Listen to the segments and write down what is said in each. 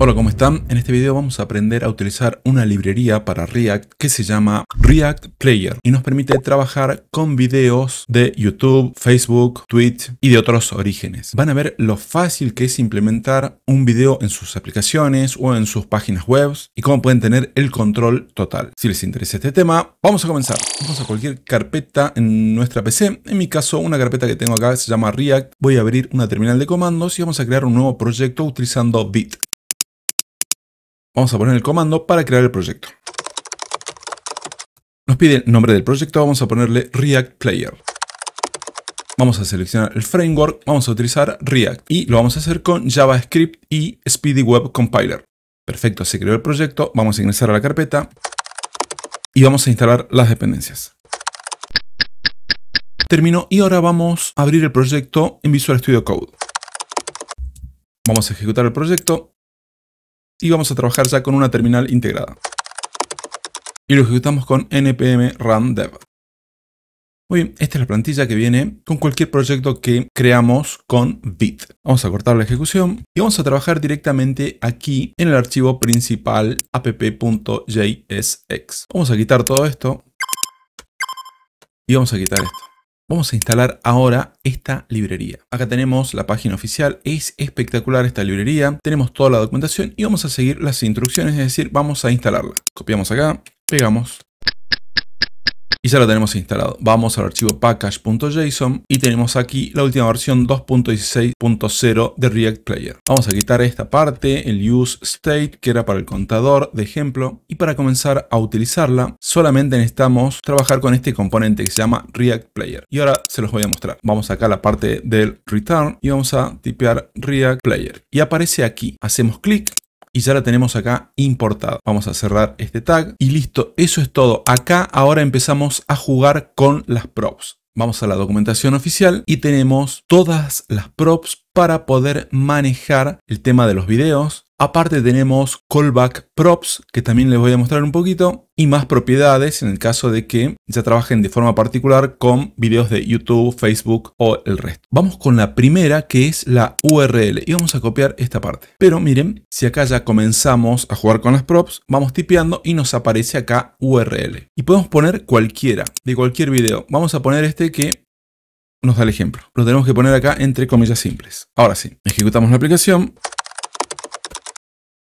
Hola, ¿cómo están? En este video vamos a aprender a utilizar una librería para React que se llama React Player y nos permite trabajar con videos de YouTube, Facebook, Twitch y de otros orígenes. Van a ver lo fácil que es implementar un video en sus aplicaciones o en sus páginas web y cómo pueden tener el control total. Si les interesa este tema, vamos a comenzar. Vamos a cualquier carpeta en nuestra PC. En mi caso, una carpeta que tengo acá se llama React. Voy a abrir una terminal de comandos y vamos a crear un nuevo proyecto utilizando Bit. Vamos a poner el comando para crear el proyecto. Nos pide el nombre del proyecto, vamos a ponerle React Player. Vamos a seleccionar el framework, vamos a utilizar React y lo vamos a hacer con JavaScript y Speedy Web Compiler. Perfecto, se creó el proyecto, vamos a ingresar a la carpeta y vamos a instalar las dependencias. Terminó y ahora vamos a abrir el proyecto en Visual Studio Code. Vamos a ejecutar el proyecto y vamos a trabajar ya con una terminal integrada. Y lo ejecutamos con npm run dev. Muy bien, esta es la plantilla que viene con cualquier proyecto que creamos con Bit. Vamos a cortar la ejecución y vamos a trabajar directamente aquí en el archivo principal app.jsx. Vamos a quitar todo esto y vamos a quitar esto. Vamos a instalar ahora esta librería. Acá tenemos la página oficial, es espectacular esta librería, tenemos toda la documentación y vamos a seguir las instrucciones, es decir, vamos a instalarla. Copiamos acá, pegamos y ya lo tenemos instalado. Vamos al archivo package.json y tenemos aquí la última versión 2.16.0 de React Player. Vamos a quitar esta parte, el use state, que era para el contador de ejemplo. Y para comenzar a utilizarla, solamente necesitamos trabajar con este componente que se llama React Player. Y ahora se los voy a mostrar. Vamos acá a la parte del return y vamos a tipear React Player. Y aparece aquí. Hacemos clic y ya la tenemos acá importada. Vamos a cerrar este tag y listo, eso es todo. Acá ahora empezamos a jugar con las props. Vamos a la documentación oficial y tenemos todas las props para poder manejar el tema de los videos, Aparte tenemos callback props, que también les voy a mostrar un poquito, y más propiedades en el caso de que ya trabajen de forma particular con videos de YouTube, Facebook o el resto. Vamos con la primera que es la URL y vamos a copiar esta parte. Pero miren, si acá ya comenzamos a jugar con las props, vamos tipeando y nos aparece acá URL. Y podemos poner cualquiera, de cualquier video. Vamos a poner este que nos da el ejemplo. Lo tenemos que poner acá entre comillas simples. Ahora sí, ejecutamos la aplicación.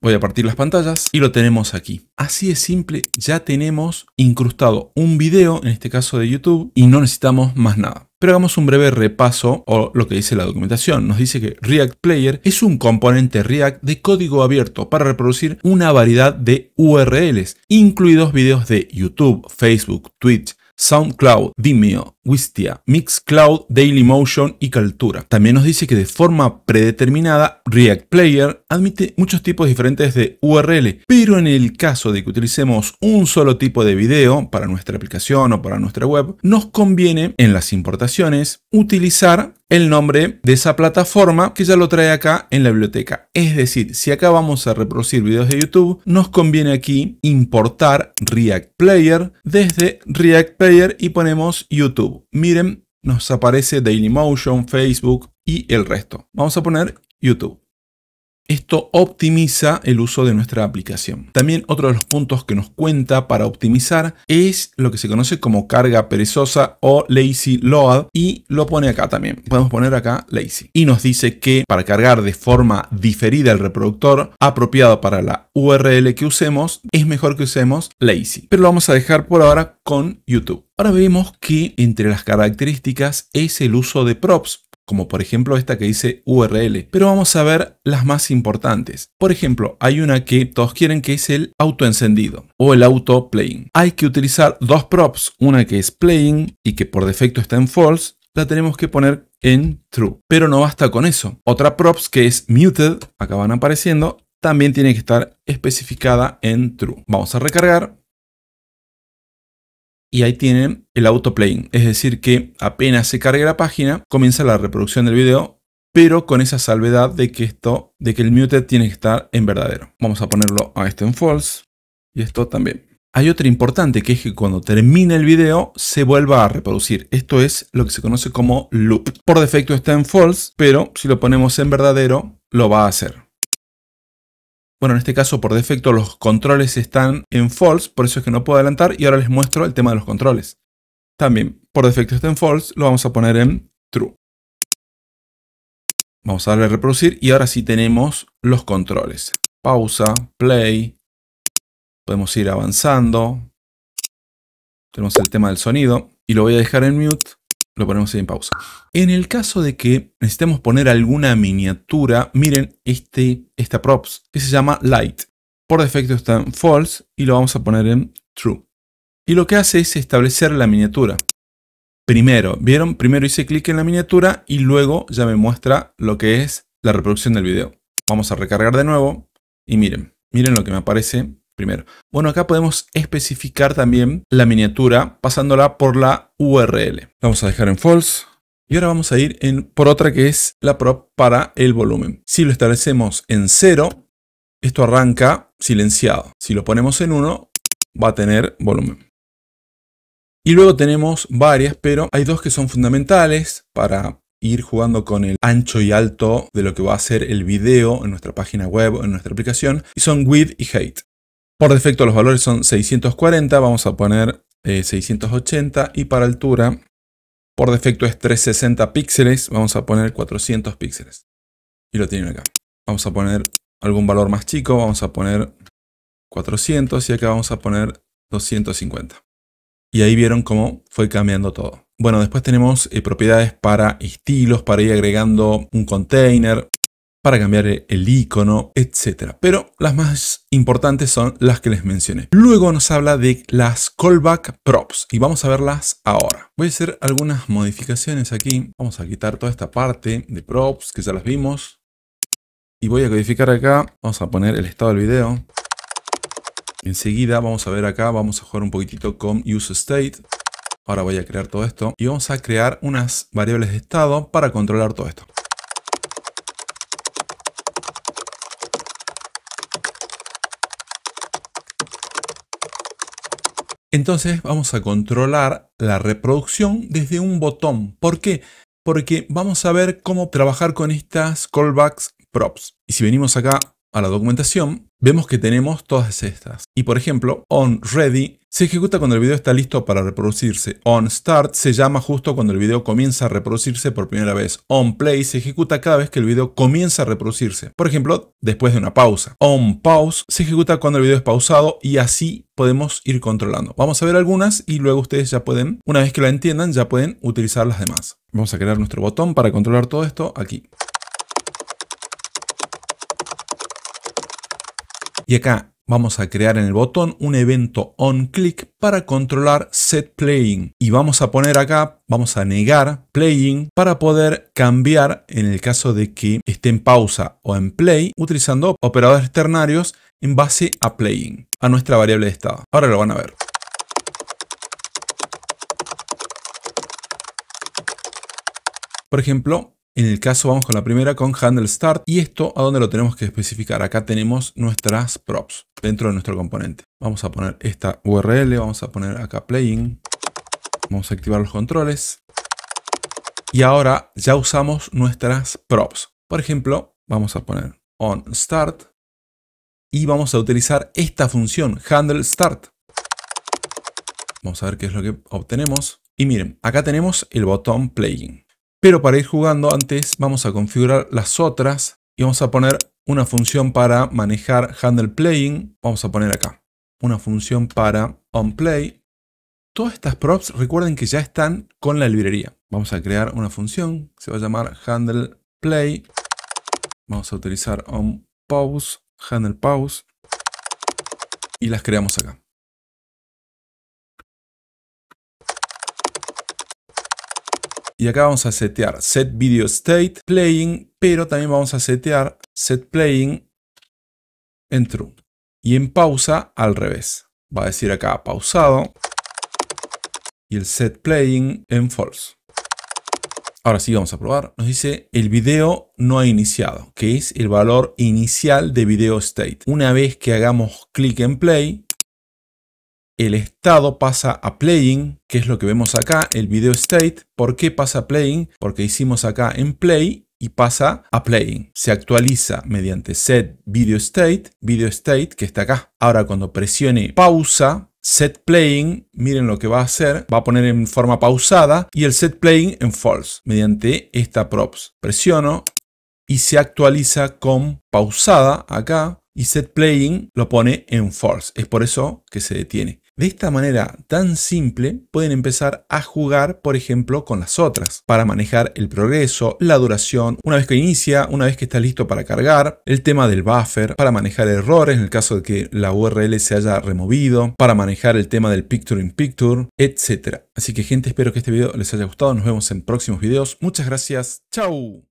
Voy a partir las pantallas y lo tenemos aquí. Así de simple, ya tenemos incrustado un video, en este caso de YouTube, y no necesitamos más nada. Pero hagamos un breve repaso o lo que dice la documentación. Nos dice que React Player es un componente React de código abierto para reproducir una variedad de URLs, incluidos videos de YouTube, Facebook, Twitch, SoundCloud, Vimeo, Wistia, Mixcloud, Dailymotion y Kaltura. También nos dice que de forma predeterminada React Player admite muchos tipos diferentes de URL, pero en el caso de que utilicemos un solo tipo de video para nuestra aplicación o para nuestra web, nos conviene en las importaciones utilizar el nombre de esa plataforma que ya lo trae acá en la biblioteca. Es decir, si acá vamos a reproducir videos de YouTube, nos conviene aquí importar React Player desde React Player y ponemos YouTube. Miren, nos aparece Dailymotion, Facebook y el resto. Vamos a poner YouTube. Esto optimiza el uso de nuestra aplicación. También otro de los puntos que nos cuenta para optimizar es lo que se conoce como carga perezosa o lazy load y lo pone acá también. Podemos poner acá lazy. Y nos dice que para cargar de forma diferida el reproductor apropiado para la URL que usemos, es mejor que usemos lazy. Pero lo vamos a dejar por ahora con YouTube. Ahora vemos que entre las características es el uso de props como por ejemplo esta que dice URL, pero vamos a ver las más importantes. Por ejemplo, hay una que todos quieren que es el autoencendido o el auto playing. Hay que utilizar dos props, una que es playing y que por defecto está en false, la tenemos que poner en true. Pero no basta con eso. Otra props que es muted, acá van apareciendo, también tiene que estar especificada en true. Vamos a recargar y ahí tienen el autoplay, es decir que apenas se cargue la página comienza la reproducción del video, pero con esa salvedad de que esto, de que el muted tiene que estar en verdadero. Vamos a ponerlo a este en false y esto también. Hay otra importante que es que cuando termine el video se vuelva a reproducir. Esto es lo que se conoce como loop. Por defecto está en false, pero si lo ponemos en verdadero lo va a hacer. Bueno, en este caso por defecto los controles están en false, por eso es que no puedo adelantar y ahora les muestro el tema de los controles. También, por defecto está en false, lo vamos a poner en true. Vamos a darle a reproducir y ahora sí tenemos los controles. Pausa, play, podemos ir avanzando. Tenemos el tema del sonido y lo voy a dejar en mute lo ponemos en pausa. En el caso de que necesitemos poner alguna miniatura, miren este, esta props que se llama light. Por defecto está en false y lo vamos a poner en true. Y lo que hace es establecer la miniatura. Primero, ¿vieron? Primero hice clic en la miniatura y luego ya me muestra lo que es la reproducción del video. Vamos a recargar de nuevo y miren, miren lo que me aparece bueno, acá podemos especificar también la miniatura pasándola por la URL. Vamos a dejar en false. Y ahora vamos a ir en, por otra que es la prop para el volumen. Si lo establecemos en 0, esto arranca silenciado. Si lo ponemos en 1, va a tener volumen. Y luego tenemos varias, pero hay dos que son fundamentales para ir jugando con el ancho y alto de lo que va a ser el video en nuestra página web o en nuestra aplicación, y son width y height. Por defecto los valores son 640, vamos a poner 680 eh, y para altura por defecto es 360 píxeles, vamos a poner 400 píxeles. Y lo tienen acá. Vamos a poner algún valor más chico, vamos a poner 400 y acá vamos a poner 250. Y ahí vieron cómo fue cambiando todo. Bueno, después tenemos eh, propiedades para estilos, para ir agregando un container, para cambiar e-, el icono, etc. Pero las más importantes son las que les mencioné. Luego nos habla de las callback props y vamos a verlas ahora. Voy a hacer algunas modificaciones aquí. Vamos a quitar toda esta parte de props que ya las vimos. Y voy a codificar acá, vamos a poner el estado del video. Enseguida vamos a ver acá, vamos a jugar un poquitito con useState. Ahora voy a crear todo esto y vamos a crear unas variables de estado para controlar todo esto. Entonces vamos a controlar la reproducción desde un botón. ¿Por qué? Porque vamos a ver cómo trabajar con estas callbacks props. Y si venimos acá a la documentación, vemos que tenemos todas estas. Y por ejemplo, on ready se ejecuta cuando el video está listo para reproducirse. On Start se llama justo cuando el video comienza a reproducirse por primera vez. On Play se ejecuta cada vez que el video comienza a reproducirse. Por ejemplo, después de una pausa. On Pause se ejecuta cuando el video es pausado y así podemos ir controlando. Vamos a ver algunas y luego ustedes ya pueden, una vez que la entiendan, ya pueden utilizar las demás. Vamos a crear nuestro botón para controlar todo esto aquí. Y acá Vamos a crear en el botón un evento onClick para controlar setPlaying. Y vamos a poner acá, vamos a negar playing para poder cambiar en el caso de que esté en pausa o en play utilizando operadores ternarios en base a playing, a nuestra variable de estado. Ahora lo van a ver. Por ejemplo, en el caso vamos con la primera con handle start y esto a dónde lo tenemos que especificar. Acá tenemos nuestras props dentro de nuestro componente. Vamos a poner esta URL, vamos a poner acá playing, vamos a activar los controles y ahora ya usamos nuestras props. Por ejemplo, vamos a poner on start y vamos a utilizar esta función handle start. Vamos a ver qué es lo que obtenemos. Y miren, acá tenemos el botón playing. Pero para ir jugando antes vamos a configurar las otras y vamos a poner una función para manejar handle playing. Vamos a poner acá una función para onPlay. Todas estas props recuerden que ya están con la librería. Vamos a crear una función, que se va a llamar handle play. Vamos a utilizar onPause, handle pause y las creamos acá. y acá vamos a setear set video state playing, pero también vamos a setear set playing en true. Y en pausa al revés. Va a decir acá pausado y el set playing en false. Ahora sí vamos a probar. Nos dice el video no ha iniciado, que es el valor inicial de video state. Una vez que hagamos clic en play, el estado pasa a playing, que es lo que vemos acá, el video state. ¿Por qué pasa a playing? Porque hicimos acá en play y pasa a playing. Se actualiza mediante set video state, video state que está acá. Ahora cuando presione pausa, set playing, miren lo que va a hacer, va a poner en forma pausada y el set playing en false mediante esta props. Presiono y se actualiza con pausada acá y set playing lo pone en false. Es por eso que se detiene. De esta manera tan simple pueden empezar a jugar, por ejemplo, con las otras, para manejar el progreso, la duración, una vez que inicia, una vez que está listo para cargar, el tema del buffer, para manejar errores en el caso de que la URL se haya removido, para manejar el tema del picture in picture, etc. Así que gente, espero que este video les haya gustado, nos vemos en próximos videos, muchas gracias, chao.